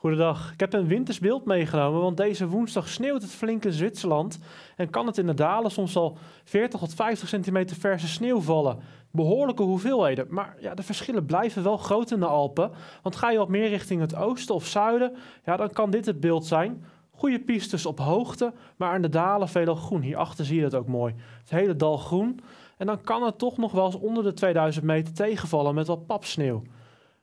Goedendag. Ik heb een wintersbeeld meegenomen, want deze woensdag sneeuwt het flink in Zwitserland en kan het in de dalen soms al 40 tot 50 centimeter verse sneeuw vallen. Behoorlijke hoeveelheden, maar ja, de verschillen blijven wel groot in de Alpen, want ga je wat meer richting het oosten of zuiden, ja, dan kan dit het beeld zijn. Goede pistes op hoogte, maar aan de dalen veelal groen. Hierachter zie je dat ook mooi. Het hele dal groen. En dan kan het toch nog wel eens onder de 2000 meter tegenvallen met wat papsneeuw.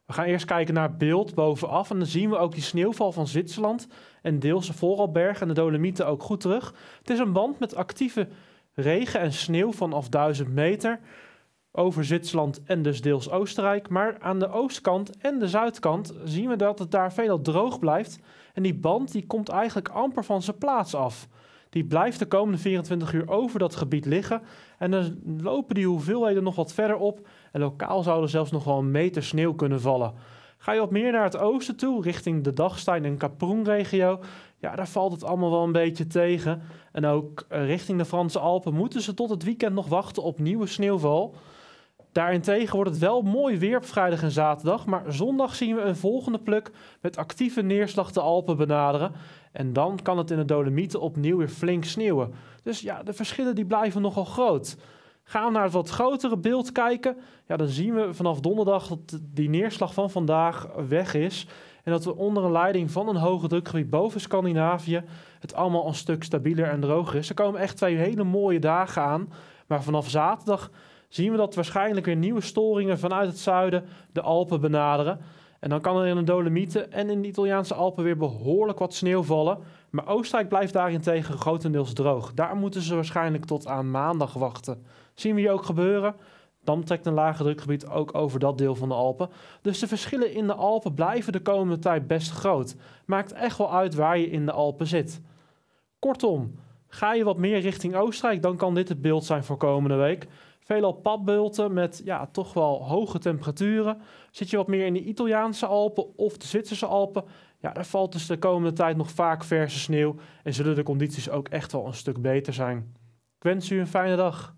We gaan eerst kijken naar het beeld bovenaf. En dan zien we ook die sneeuwval van Zwitserland en deels de Vorarlberg en de Dolomieten ook goed terug. Het is een band met actieve regen en sneeuw vanaf 1000 meter over Zwitserland en dus deels Oostenrijk. Maar aan de oostkant en de zuidkant zien we dat het daar veelal droog blijft. En die band die komt eigenlijk amper van zijn plaats af die blijft de komende 24 uur over dat gebied liggen. En dan lopen die hoeveelheden nog wat verder op. En lokaal zou er zelfs nog wel een meter sneeuw kunnen vallen. Ga je wat meer naar het oosten toe, richting de Dagstein en Kaproenregio, ja, daar valt het allemaal wel een beetje tegen. En ook eh, richting de Franse Alpen moeten ze tot het weekend nog wachten op nieuwe sneeuwval. Daarentegen wordt het wel mooi weer op vrijdag en zaterdag, maar zondag zien we een volgende pluk met actieve neerslag de Alpen benaderen. En dan kan het in de Dolomieten opnieuw weer flink sneeuwen. Dus ja, de verschillen die blijven nogal groot. Gaan we naar het wat grotere beeld kijken, ja, dan zien we vanaf donderdag dat die neerslag van vandaag weg is. En dat we onder een leiding van een hoge drukgebied boven Scandinavië het allemaal een stuk stabieler en droger is. Er komen echt twee hele mooie dagen aan. Maar vanaf zaterdag zien we dat waarschijnlijk weer nieuwe storingen vanuit het zuiden de Alpen benaderen. En dan kan er in de Dolomieten en in de Italiaanse Alpen weer behoorlijk wat sneeuw vallen. Maar Oostenrijk blijft daarentegen grotendeels droog. Daar moeten ze waarschijnlijk tot aan maandag wachten. Zien we hier ook gebeuren? Dan trekt een lage drukgebied ook over dat deel van de Alpen. Dus de verschillen in de Alpen blijven de komende tijd best groot. Maakt echt wel uit waar je in de Alpen zit. Kortom, Ga je wat meer richting Oostenrijk, dan kan dit het beeld zijn voor komende week. Veelal padbulten met ja, toch wel hoge temperaturen. Zit je wat meer in de Italiaanse Alpen of de Zwitserse Alpen, ja, daar valt dus de komende tijd nog vaak verse sneeuw en zullen de condities ook echt wel een stuk beter zijn. Ik wens u een fijne dag.